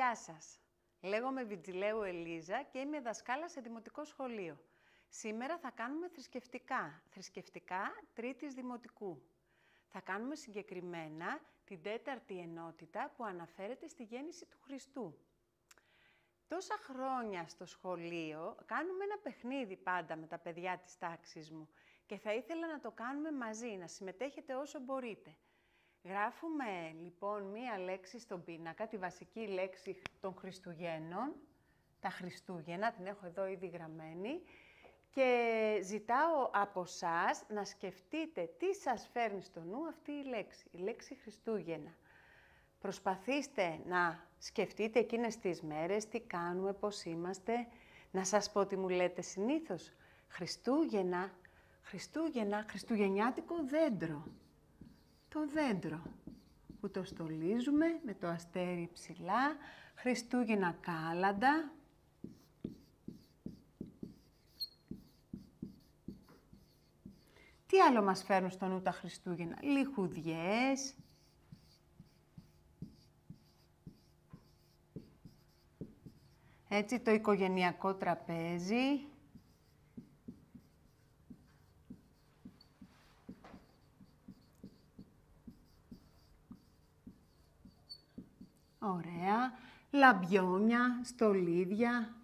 Γεια σας. Λέγομαι Βιτζιλέου Ελίζα και είμαι δασκάλα σε δημοτικό σχολείο. Σήμερα θα κάνουμε θρησκευτικά, θρησκευτικά τρίτης δημοτικού. Θα κάνουμε συγκεκριμένα την τέταρτη ενότητα που αναφέρεται στη γέννηση του Χριστού. Τόσα χρόνια στο σχολείο κάνουμε ένα παιχνίδι πάντα με τα παιδιά της τάξης μου και θα ήθελα να το κάνουμε μαζί, να συμμετέχετε όσο μπορείτε. Γράφουμε λοιπόν μία λέξη στον πίνακα, τη βασική λέξη των Χριστουγέννων, τα Χριστούγεννα, την έχω εδώ ήδη γραμμένη, και ζητάω από σας να σκεφτείτε τι σας φέρνει στο νου αυτή η λέξη, η λέξη Χριστούγεννα. Προσπαθήστε να σκεφτείτε εκείνες τις μέρες, τι κάνουμε, πώς είμαστε. Να σας πω τι μου λέτε συνήθως. Χριστούγεννα, Χριστούγεννα, Χριστουγεννιάτικο δέντρο το δέντρο που το στολίζουμε με το αστέρι ψηλά, Χριστούγεννα κάλαντα. Τι άλλο μας φέρνουν στο νου τα Χριστούγεννα, λιχουδιές, έτσι το οικογενειακό τραπέζι, Ωραία. Λαμπιόνια, στολίδια.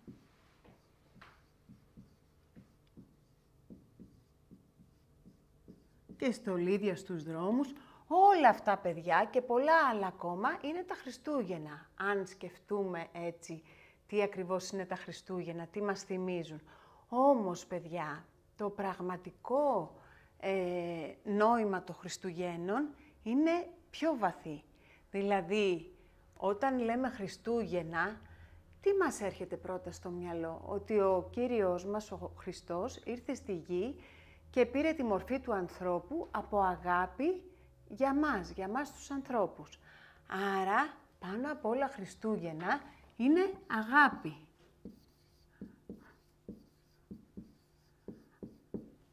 Και στολίδια στους δρόμους. Όλα αυτά, παιδιά, και πολλά άλλα ακόμα, είναι τα Χριστούγεννα. Αν σκεφτούμε έτσι τι ακριβώς είναι τα Χριστούγεννα, τι μας θυμίζουν. Όμως, παιδιά, το πραγματικό ε, νόημα των Χριστουγέννων είναι πιο βαθύ. Δηλαδή, όταν λέμε Χριστούγεννα, τι μας έρχεται πρώτα στο μυαλό, ότι ο Κύριος μας, ο Χριστός, ήρθε στη γη και πήρε τη μορφή του ανθρώπου από αγάπη για μας, για μας τους ανθρώπους. Άρα, πάνω από όλα Χριστούγεννα είναι αγάπη.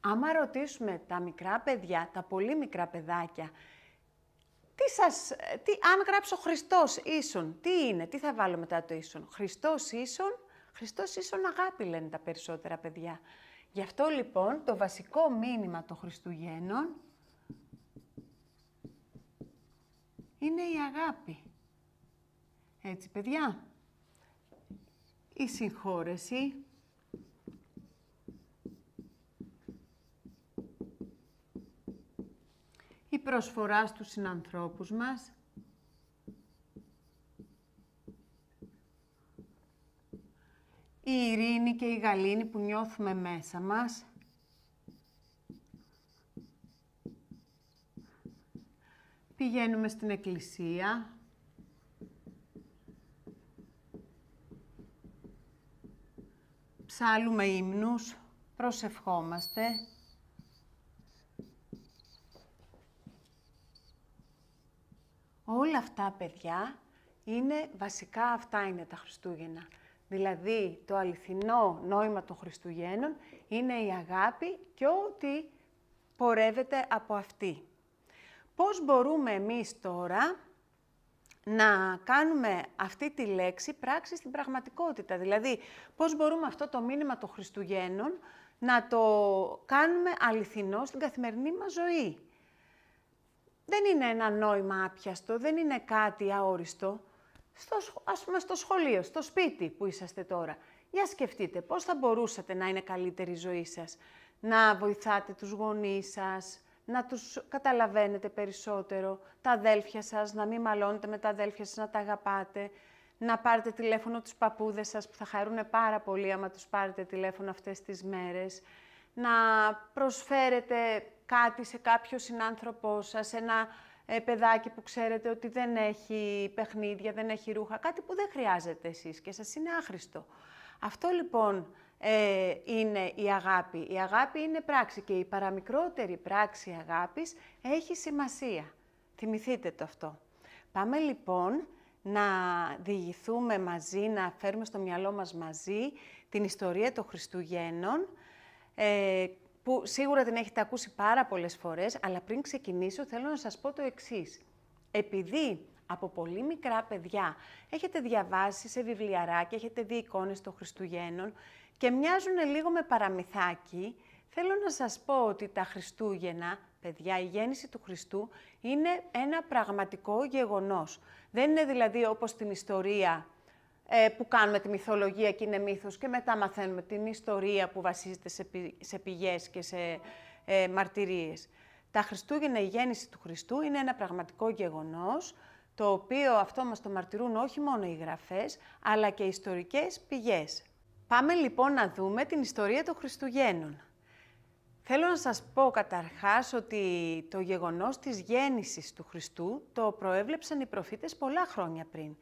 Άμα ρωτήσουμε τα μικρά παιδιά, τα πολύ μικρά παιδάκια, τι σας, τι, αν γράψω Χριστός ίσον, τι είναι, τι θα βάλω μετά το ίσον. Χριστός ίσον, Χριστός ίσον αγάπη λένε τα περισσότερα παιδιά. Γι' αυτό λοιπόν το βασικό μήνυμα των Χριστουγέννων είναι η αγάπη. Έτσι παιδιά, η συγχώρεση, προσφορά στους συνανθρώπους μας. Η ειρήνη και η γαλήνη που νιώθουμε μέσα μας. Πηγαίνουμε στην εκκλησία. Ψάλουμε ύμνους, προσευχόμαστε. όλα αυτά, παιδιά, είναι βασικά αυτά είναι τα Χριστούγεννα. Δηλαδή, το αληθινό νόημα των Χριστουγέννων είναι η αγάπη και ό,τι πορεύεται από αυτή. Πώς μπορούμε εμείς τώρα να κάνουμε αυτή τη λέξη πράξη στην πραγματικότητα. Δηλαδή, πώς μπορούμε αυτό το μήνυμα των Χριστουγέννων να το κάνουμε αληθινό στην καθημερινή μας ζωή δεν είναι ένα νόημα άπιαστο, δεν είναι κάτι αόριστο. Στο, πούμε στο σχολείο, στο σπίτι που είσαστε τώρα. Για σκεφτείτε πώς θα μπορούσατε να είναι καλύτερη η ζωή σας. Να βοηθάτε τους γονείς σας, να τους καταλαβαίνετε περισσότερο, τα αδέλφια σας, να μην μαλώνετε με τα αδέλφια σας, να τα αγαπάτε, να πάρετε τηλέφωνο τους παππούδες σας που θα χαρούν πάρα πολύ άμα τους πάρετε τηλέφωνο αυτές τις μέρες, να προσφέρετε κάτι σε κάποιο συνάνθρωπό σας, ένα ε, παιδάκι που ξέρετε ότι δεν έχει παιχνίδια, δεν έχει ρούχα, κάτι που δεν χρειάζεται εσείς και σας είναι άχρηστο. Αυτό λοιπόν ε, είναι η αγάπη. Η αγάπη είναι πράξη και η παραμικρότερη πράξη αγάπης έχει σημασία. Θυμηθείτε το αυτό. Πάμε λοιπόν να διηγηθούμε μαζί, να φέρουμε στο μυαλό μας μαζί την ιστορία των Χριστουγέννων, ε, που σίγουρα την έχετε ακούσει πάρα πολλές φορές, αλλά πριν ξεκινήσω θέλω να σας πω το εξής. Επειδή από πολύ μικρά παιδιά έχετε διαβάσει σε βιβλιαράκια, έχετε δει εικόνες των Χριστουγέννων και μοιάζουν λίγο με παραμυθάκι, θέλω να σας πω ότι τα Χριστούγεννα, παιδιά, η γέννηση του Χριστού είναι ένα πραγματικό γεγονός. Δεν είναι δηλαδή όπως στην ιστορία ε, που κάνουμε τη μυθολογία και είναι μύθος και μετά μαθαίνουμε την ιστορία που βασίζεται σε, πηγές και σε ε, μαρτυρίες. Τα Χριστούγεννα, η γέννηση του Χριστού είναι ένα πραγματικό γεγονός, το οποίο αυτό μας το μαρτυρούν όχι μόνο οι γραφές, αλλά και ιστορικές πηγές. Πάμε λοιπόν να δούμε την ιστορία των Χριστουγέννων. Θέλω να σας πω καταρχάς ότι το γεγονός της γέννησης του Χριστού το προέβλεψαν οι προφήτες πολλά χρόνια πριν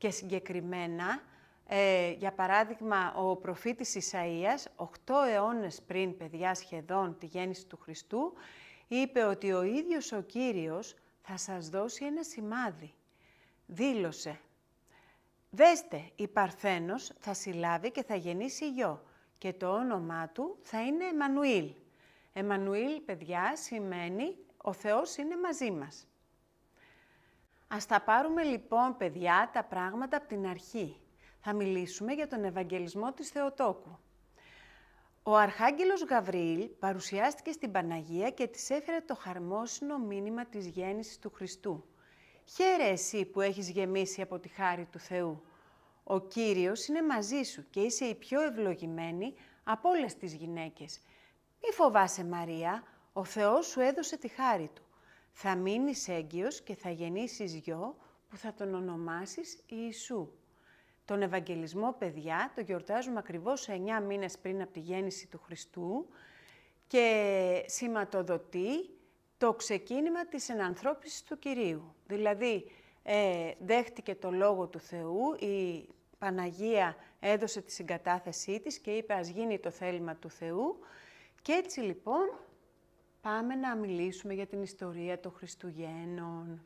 και συγκεκριμένα, ε, για παράδειγμα, ο προφήτης Ισαΐας, 8 αιώνες πριν, παιδιά, σχεδόν τη γέννηση του Χριστού, είπε ότι ο ίδιος ο Κύριος θα σας δώσει ένα σημάδι. Δήλωσε, δέστε, η Παρθένος θα συλλάβει και θα γεννήσει γιο και το όνομά του θα είναι Εμμανουήλ. Εμμανουήλ, παιδιά, σημαίνει ο Θεός είναι μαζί μας. Ας τα πάρουμε λοιπόν, παιδιά, τα πράγματα από την αρχή. Θα μιλήσουμε για τον Ευαγγελισμό της Θεοτόκου. Ο Αρχάγγελος Γαβριήλ παρουσιάστηκε στην Παναγία και της έφερε το χαρμόσυνο μήνυμα της γέννησης του Χριστού. «Χαίρε εσύ που έχεις γεμίσει από τη χάρη του Θεού. Ο Κύριος είναι μαζί σου και είσαι η πιο ευλογημένη από όλες τις γυναίκες. Μη φοβάσαι Μαρία, ο Θεός σου έδωσε τη χάρη Του. Θα μείνεις έγκυος και θα γεννήσεις γιο που θα τον ονομάσεις Ιησού. Τον Ευαγγελισμό, παιδιά, το γιορτάζουμε ακριβώς 9 μήνες πριν από τη γέννηση του Χριστού και σηματοδοτεί το ξεκίνημα της ενανθρώπισης του Κυρίου. Δηλαδή, ε, δέχτηκε το Λόγο του Θεού, η Παναγία έδωσε τη συγκατάθεσή της και είπε «Ας γίνει το θέλημα του Θεού». Και έτσι λοιπόν Πάμε να μιλήσουμε για την ιστορία των Χριστουγέννων.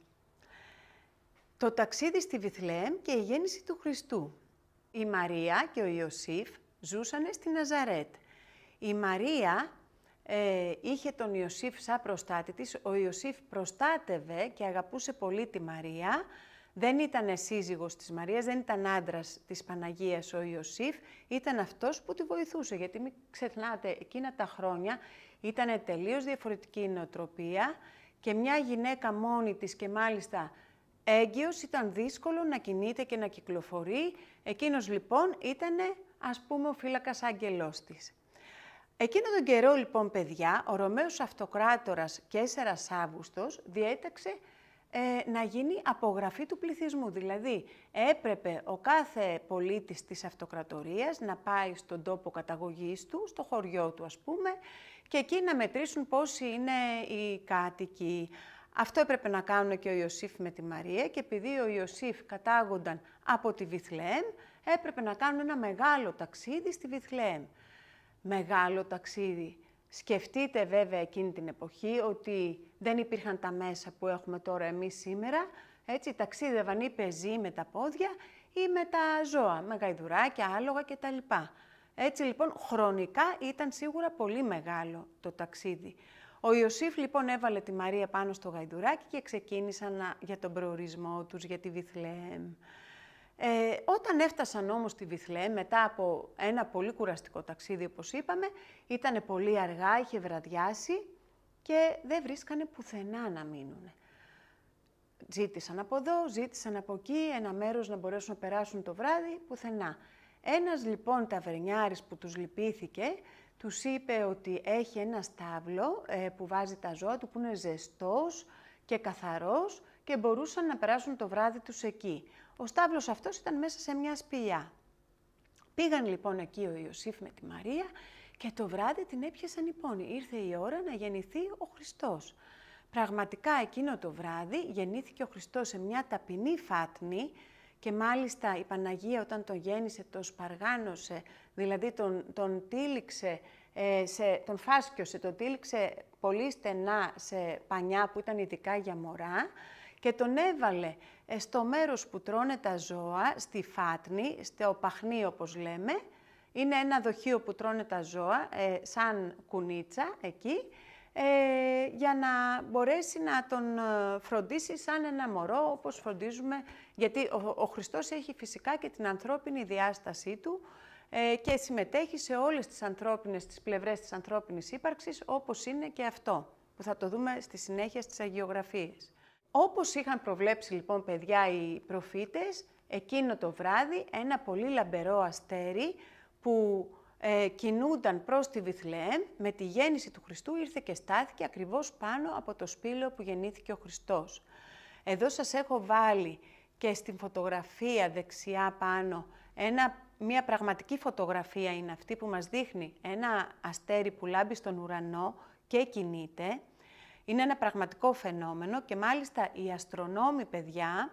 Το ταξίδι στη Βιθλέμ και η γέννηση του Χριστού. Η Μαρία και ο Ιωσήφ ζούσαν στη Ναζαρέτ. Η Μαρία ε, είχε τον Ιωσήφ σαν προστάτη της. Ο Ιωσήφ προστάτευε και αγαπούσε πολύ τη Μαρία δεν ήταν σύζυγος της Μαρίας, δεν ήταν άντρας της Παναγίας ο Ιωσήφ, ήταν αυτός που τη βοηθούσε, γιατί μην ξεχνάτε, εκείνα τα χρόνια ήταν τελείως διαφορετική η νοοτροπία και μια γυναίκα μόνη της και μάλιστα έγκυος ήταν δύσκολο να κινείται και να κυκλοφορεί. Εκείνος λοιπόν ήταν ας πούμε ο φύλακας άγγελός της. Εκείνο τον καιρό λοιπόν παιδιά, ο Ρωμαίος Αυτοκράτορας Κέσσερας Αύγουστος διέταξε ε, να γίνει απογραφή του πληθυσμού. Δηλαδή έπρεπε ο κάθε πολίτης της αυτοκρατορίας να πάει στον τόπο καταγωγής του, στο χωριό του ας πούμε, και εκεί να μετρήσουν πόσοι είναι οι κάτοικοι. Αυτό έπρεπε να κάνουν και ο Ιωσήφ με τη Μαρία και επειδή ο Ιωσήφ κατάγονταν από τη Βιθλέμ, έπρεπε να κάνουν ένα μεγάλο ταξίδι στη Βιθλέμ. Μεγάλο ταξίδι. Σκεφτείτε βέβαια εκείνη την εποχή ότι δεν υπήρχαν τα μέσα που έχουμε τώρα εμείς σήμερα. Έτσι, ταξίδευαν ή πεζοί με τα πόδια ή με τα ζώα, με γαϊδουράκια, άλογα κτλ. Έτσι λοιπόν χρονικά ήταν σίγουρα πολύ μεγάλο το ταξίδι. Ο Ιωσήφ λοιπόν έβαλε τη Μαρία πάνω στο γαϊδουράκι και ξεκίνησαν για τον προορισμό τους, για τη Βιθλέμ. Ε, όταν έφτασαν όμως στη Βιθλέ, μετά από ένα πολύ κουραστικό ταξίδι, όπως είπαμε, ήταν πολύ αργά, είχε βραδιάσει και δεν βρίσκανε πουθενά να μείνουν. Ζήτησαν από εδώ, ζήτησαν από εκεί, ένα μέρος να μπορέσουν να περάσουν το βράδυ, πουθενά. Ένας λοιπόν ταβερνιάρης που τους λυπήθηκε, τους είπε ότι έχει ένα στάβλο ε, που βάζει τα ζώα του, που είναι ζεστός και καθαρός και μπορούσαν να περάσουν το βράδυ τους εκεί. Ο στάβλος αυτός ήταν μέσα σε μια σπηλιά. Πήγαν λοιπόν εκεί ο Ιωσήφ με τη Μαρία και το βράδυ την έπιασαν οι πόνοι. Ήρθε η ώρα να γεννηθεί ο Χριστός. Πραγματικά εκείνο το βράδυ γεννήθηκε ο Χριστός σε μια ταπεινή φάτνη και μάλιστα η Παναγία όταν τον γέννησε τον σπαργάνωσε, δηλαδή τον, τον τύλιξε, ε, σε, τον φάσκιωσε, πολύ στενά σε πανιά που ήταν ειδικά για μωρά και τον έβαλε ε, στο μέρος που τρώνε τα ζώα, στη φάτνη, στο παχνί όπως λέμε. Είναι ένα δοχείο που τρώνε τα ζώα, ε, σαν κουνίτσα εκεί, ε, για να μπορέσει να τον φροντίσει σαν ένα μωρό, όπως φροντίζουμε, γιατί ο, ο Χριστός έχει φυσικά και την ανθρώπινη διάστασή του και συμμετέχει σε όλες τις ανθρώπινες, τις πλευρές της ανθρώπινης ύπαρξης, όπως είναι και αυτό, που θα το δούμε στη συνέχεια στις αγιογραφίες. Όπως είχαν προβλέψει λοιπόν παιδιά οι προφήτες, εκείνο το βράδυ ένα πολύ λαμπερό αστέρι που ε, κινούνταν προς τη Βιθλεέμ, με τη γέννηση του Χριστού ήρθε και στάθηκε ακριβώς πάνω από το σπήλαιο που γεννήθηκε ο Χριστός. Εδώ σας έχω βάλει και στην φωτογραφία δεξιά πάνω ένα, μια πραγματική φωτογραφία είναι αυτή που μας δείχνει ένα αστέρι που λάμπει στον ουρανό και κινείται. Είναι ένα πραγματικό φαινόμενο και μάλιστα οι αστρονόμοι παιδιά,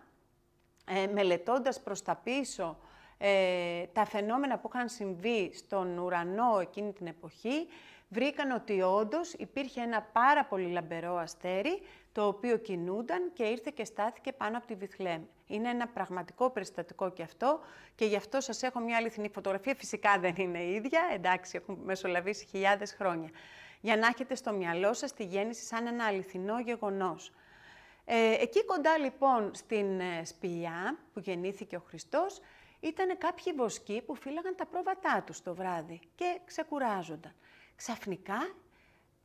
ε, μελετώντας προς τα πίσω ε, τα φαινόμενα που είχαν συμβεί στον ουρανό εκείνη την εποχή, βρήκαν ότι όντως υπήρχε ένα πάρα πολύ λαμπερό αστέρι, το οποίο κινούνταν και ήρθε και στάθηκε πάνω από τη Βιθλέμ. Είναι ένα πραγματικό περιστατικό και αυτό και γι' αυτό σας έχω μια αληθινή φωτογραφία. Φυσικά δεν είναι ίδια, εντάξει, έχουν μεσολαβήσει χιλιάδες χρόνια για να έχετε στο μυαλό σας τη γέννηση σαν ένα αληθινό γεγονός. Ε, εκεί κοντά λοιπόν στην ε, σπηλιά που γεννήθηκε ο Χριστός, ήταν κάποιοι βοσκοί που φύλαγαν τα πρόβατά τους το βράδυ και ξεκουράζονταν. Ξαφνικά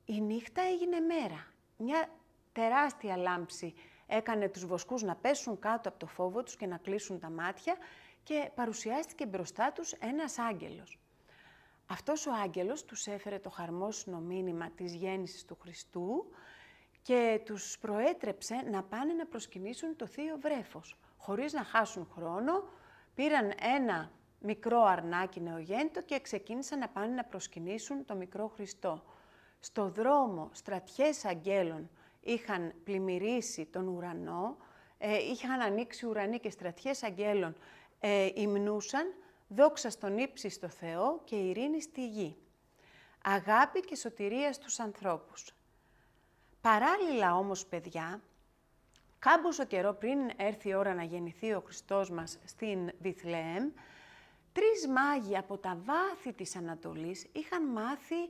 η νύχτα έγινε μέρα. Μια τεράστια λάμψη έκανε τους βοσκούς να πέσουν κάτω από το φόβο τους και να κλείσουν τα μάτια και παρουσιάστηκε μπροστά τους ένας άγγελος. Αυτός ο άγγελος τους έφερε το χαρμόσυνο μήνυμα της γέννησης του Χριστού και τους προέτρεψε να πάνε να προσκυνήσουν το θείο βρέφος. Χωρίς να χάσουν χρόνο, πήραν ένα μικρό αρνάκι νεογέννητο και ξεκίνησαν να πάνε να προσκυνήσουν το μικρό Χριστό. Στο δρόμο στρατιές αγγέλων είχαν πλημμυρίσει τον ουρανό, ε, είχαν ανοίξει ουρανοί και στρατιές αγγέλων ε, υμνούσαν, δόξα στον ύψιστο Θεό και ειρήνη στη γη. Αγάπη και σωτηρία στους ανθρώπους. Παράλληλα όμως, παιδιά, κάμποσο καιρό πριν έρθει η ώρα να γεννηθεί ο Χριστός μας στην Βιθλεέμ, τρεις μάγοι από τα βάθη της Ανατολής είχαν μάθει,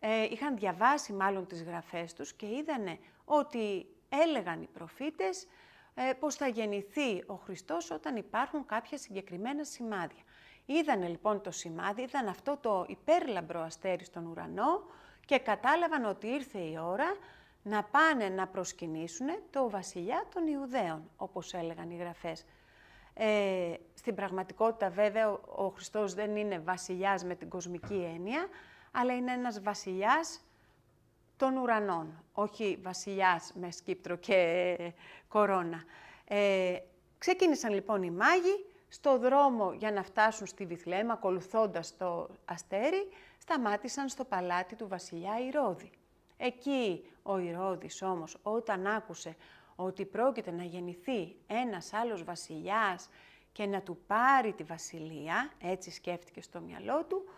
ε, είχαν διαβάσει μάλλον τις γραφές τους και είδανε ότι έλεγαν οι προφήτες ε, πως θα γεννηθεί ο Χριστός όταν υπάρχουν κάποια συγκεκριμένα σημάδια. Είδανε λοιπόν το σημάδι, είδαν αυτό το υπέρλαμπρο αστέρι στον ουρανό και κατάλαβαν ότι ήρθε η ώρα να πάνε να προσκυνήσουν το βασιλιά των Ιουδαίων, όπως έλεγαν οι γραφές. Ε, στην πραγματικότητα βέβαια ο Χριστός δεν είναι βασιλιάς με την κοσμική έννοια, αλλά είναι ένας βασιλιάς των ουρανών, όχι βασιλιάς με σκύπτρο και κορώνα. Ε, ξεκίνησαν λοιπόν οι μάγοι στο δρόμο για να φτάσουν στη Βιθλέμ, ακολουθώντας το αστέρι, σταμάτησαν στο παλάτι του βασιλιά Ηρώδη. Εκεί ο Ηρώδης όμως όταν άκουσε ότι πρόκειται να γεννηθεί ένας άλλος βασιλιάς και να του πάρει τη βασιλεία, έτσι σκέφτηκε στο μυαλό του,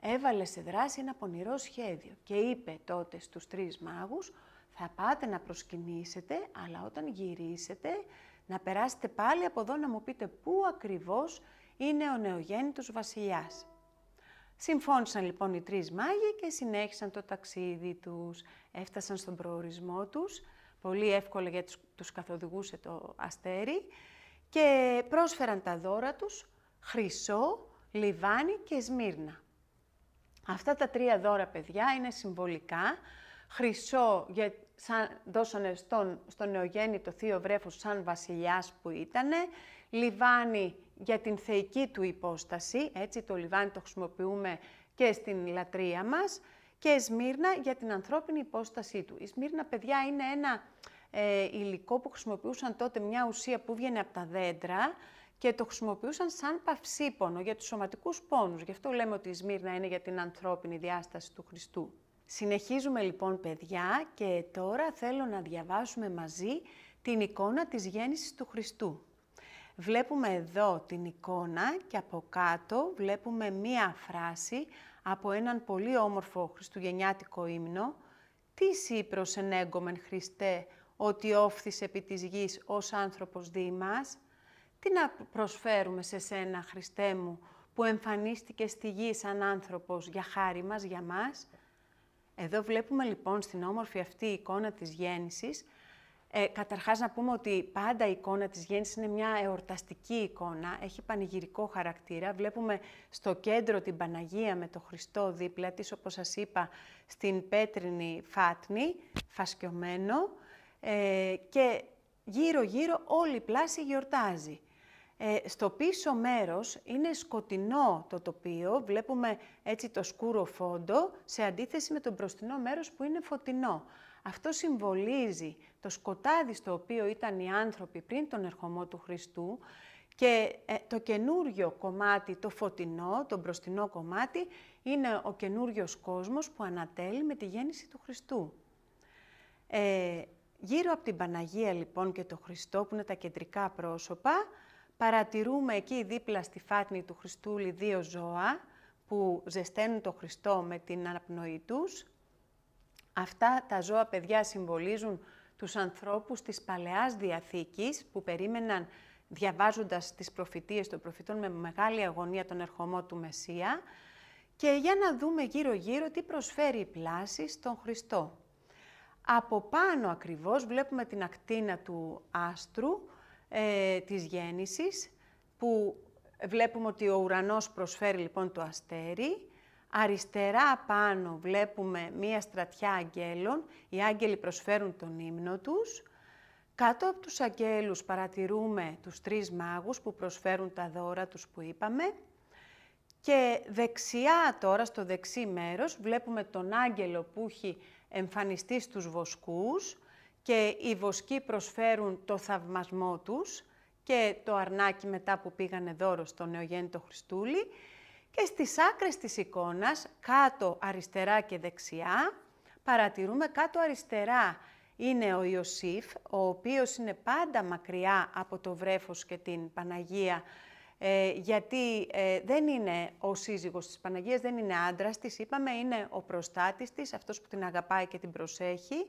έβαλε σε δράση ένα πονηρό σχέδιο και είπε τότε στους τρεις μάγους «Θα πάτε να προσκυνήσετε, αλλά όταν γυρίσετε να περάσετε πάλι από εδώ να μου πείτε πού ακριβώς είναι ο νεογέννητος βασιλιάς. Συμφώνησαν λοιπόν οι τρεις μάγοι και συνέχισαν το ταξίδι τους. Έφτασαν στον προορισμό τους, πολύ εύκολα γιατί τους καθοδηγούσε το αστέρι, και πρόσφεραν τα δώρα τους, χρυσό, λιβάνι και σμύρνα. Αυτά τα τρία δώρα, παιδιά, είναι συμβολικά χρυσό για, σαν, δώσανε στον, στον νεογέννητο θείο βρέφος σαν βασιλιάς που ήτανε, λιβάνι για την θεϊκή του υπόσταση, έτσι το λιβάνι το χρησιμοποιούμε και στην λατρεία μας, και σμύρνα για την ανθρώπινη υπόστασή του. Η σμύρνα, παιδιά, είναι ένα ε, υλικό που χρησιμοποιούσαν τότε μια ουσία που βγαίνει από τα δέντρα και το χρησιμοποιούσαν σαν παυσίπονο για τους σωματικούς πόνους. Γι' αυτό λέμε ότι η σμύρνα είναι για την ανθρώπινη διάσταση του Χριστού. Συνεχίζουμε λοιπόν παιδιά και τώρα θέλω να διαβάσουμε μαζί την εικόνα της γέννησης του Χριστού. Βλέπουμε εδώ την εικόνα και από κάτω βλέπουμε μία φράση από έναν πολύ όμορφο χριστουγεννιάτικο ύμνο «Τι σύπρος προσενέγκομεν Χριστέ, ότι όφθης επί της γης ως άνθρωπος μας» τι να προσφέρουμε σε σένα Χριστέ μου που εμφανίστηκες στη γη σαν άνθρωπος για χάρη μας, για μας» Εδώ βλέπουμε λοιπόν στην όμορφη αυτή εικόνα της γέννησης, ε, καταρχάς να πούμε ότι πάντα η εικόνα της γέννησης είναι μια εορταστική εικόνα, έχει πανηγυρικό χαρακτήρα. Βλέπουμε στο κέντρο την Παναγία με το Χριστό δίπλα της, όπως σας είπα, στην πέτρινη φάτνη, φασκιωμένο ε, και γύρω-γύρω όλη η πλάση γιορτάζει. Ε, στο πίσω μέρος είναι σκοτεινό το τοπίο, βλέπουμε έτσι το σκούρο φόντο, σε αντίθεση με το μπροστινό μέρος που είναι φωτεινό. Αυτό συμβολίζει το σκοτάδι στο οποίο ήταν οι άνθρωποι πριν τον ερχομό του Χριστού και ε, το καινούριο κομμάτι, το φωτεινό, το μπροστινό κομμάτι, είναι ο καινούριος κόσμος που ανατέλει με τη γέννηση του Χριστού. Ε, γύρω από την Παναγία λοιπόν και το Χριστό που είναι τα κεντρικά πρόσωπα, παρατηρούμε εκεί δίπλα στη φάτνη του Χριστούλη δύο ζώα που ζεσταίνουν το Χριστό με την αναπνοή τους. Αυτά τα ζώα παιδιά συμβολίζουν τους ανθρώπους της Παλαιάς Διαθήκης που περίμεναν διαβάζοντας τις προφητείες των προφητών με μεγάλη αγωνία τον ερχομό του Μεσσία και για να δούμε γύρω-γύρω τι προσφέρει η πλάση στον Χριστό. Από πάνω ακριβώς βλέπουμε την ακτίνα του άστρου ε, της γέννησης, που βλέπουμε ότι ο ουρανός προσφέρει λοιπόν το αστέρι. Αριστερά πάνω βλέπουμε μία στρατιά αγγέλων, οι άγγελοι προσφέρουν τον ύμνο τους. Κάτω από τους αγγέλους παρατηρούμε τους τρεις μάγους που προσφέρουν τα δώρα τους που είπαμε. Και δεξιά τώρα, στο δεξί μέρος, βλέπουμε τον άγγελο που έχει εμφανιστεί στους βοσκούς, και οι βοσκοί προσφέρουν το θαυμασμό τους και το αρνάκι μετά που πήγανε δώρο στο νεογέννητο Χριστούλη και στις άκρες της εικόνας, κάτω αριστερά και δεξιά, παρατηρούμε κάτω αριστερά είναι ο Ιωσήφ, ο οποίος είναι πάντα μακριά από το βρέφος και την Παναγία, ε, γιατί ε, δεν είναι ο σύζυγος της Παναγίας, δεν είναι άντρας της, είπαμε, είναι ο προστάτης της, αυτός που την αγαπάει και την προσέχει.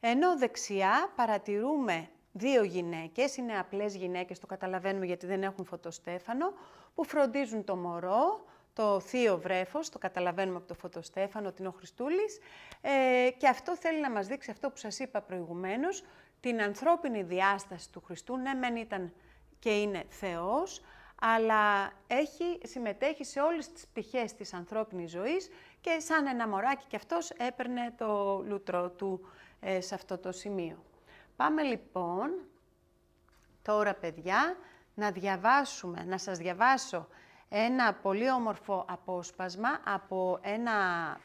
Ενώ δεξιά παρατηρούμε δύο γυναίκες, είναι απλές γυναίκες, το καταλαβαίνουμε γιατί δεν έχουν φωτοστέφανο, που φροντίζουν το μωρό, το θείο βρέφος, το καταλαβαίνουμε από το φωτοστέφανο, ότι είναι ο Χριστούλης, ε, και αυτό θέλει να μας δείξει αυτό που σας είπα προηγουμένως, την ανθρώπινη διάσταση του Χριστού, ναι μεν ήταν και είναι Θεός, αλλά έχει, συμμετέχει σε όλες τις πτυχές της ανθρώπινης ζωής και σαν ένα μωράκι κι αυτός έπαιρνε το λούτρο του ε, σε αυτό το σημείο. Πάμε λοιπόν τώρα παιδιά να διαβάσουμε, να σας διαβάσω ένα πολύ όμορφο απόσπασμα από ένα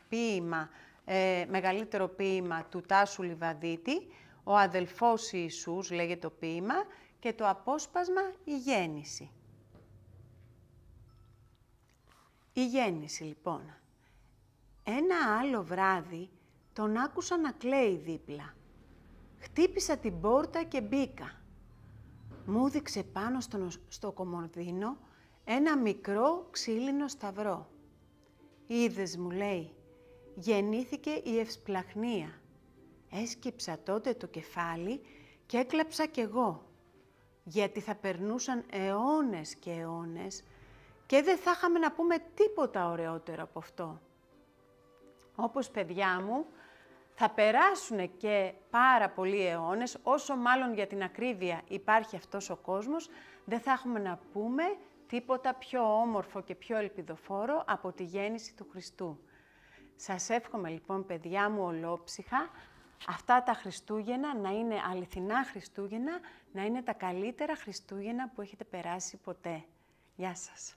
ποίημα, ε, μεγαλύτερο ποίημα του Τάσου Λιβαδίτη, «Ο αδελφός Ιησούς» λέγεται το ποίημα και το απόσπασμα «Η γέννηση». Η γέννηση λοιπόν. Ένα άλλο βράδυ τον άκουσα να κλαίει δίπλα. Χτύπησα την πόρτα και μπήκα. Μου δείξε πάνω στο, στο ένα μικρό ξύλινο σταυρό. «Είδες», μου λέει, «γεννήθηκε η ευσπλαχνία». Έσκυψα τότε το κεφάλι και έκλαψα κι εγώ, γιατί θα περνούσαν αιώνες και αιώνες και δεν θα είχαμε να πούμε τίποτα ωραιότερο από αυτό. Όπως παιδιά μου, θα περάσουν και πάρα πολλοί αιώνες, όσο μάλλον για την ακρίβεια υπάρχει αυτός ο κόσμος, δεν θα έχουμε να πούμε τίποτα πιο όμορφο και πιο ελπιδοφόρο από τη γέννηση του Χριστού. Σας εύχομαι λοιπόν παιδιά μου ολόψυχα, αυτά τα Χριστούγεννα να είναι αληθινά Χριστούγεννα, να είναι τα καλύτερα Χριστούγεννα που έχετε περάσει ποτέ. Γεια σας.